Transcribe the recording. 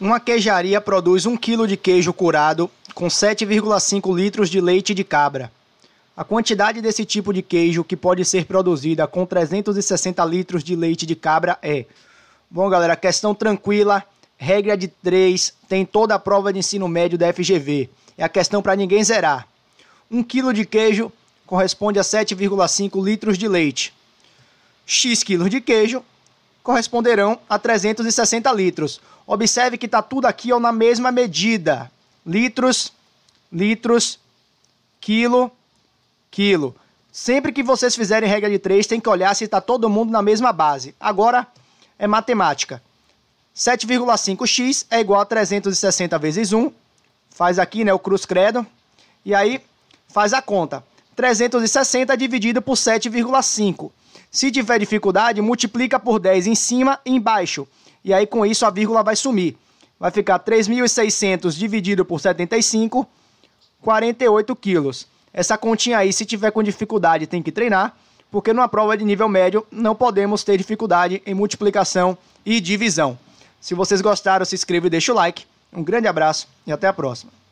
Uma queijaria produz 1 kg de queijo curado com 7,5 litros de leite de cabra. A quantidade desse tipo de queijo que pode ser produzida com 360 litros de leite de cabra é. Bom, galera, questão tranquila, regra de 3, tem toda a prova de ensino médio da FGV. É a questão para ninguém zerar. 1 kg de queijo corresponde a 7,5 litros de leite. X quilos de queijo corresponderão a 360 litros. Observe que está tudo aqui ó, na mesma medida. Litros, litros, quilo, quilo. Sempre que vocês fizerem regra de 3, tem que olhar se está todo mundo na mesma base. Agora é matemática. 7,5x é igual a 360 vezes 1. Faz aqui né, o cruz credo. E aí faz a conta. 360 dividido por 7,5. Se tiver dificuldade, multiplica por 10 em cima e embaixo. E aí com isso a vírgula vai sumir. Vai ficar 3.600 dividido por 75, 48 quilos. Essa continha aí, se tiver com dificuldade, tem que treinar, porque numa prova de nível médio não podemos ter dificuldade em multiplicação e divisão. Se vocês gostaram, se inscreva e deixa o like. Um grande abraço e até a próxima.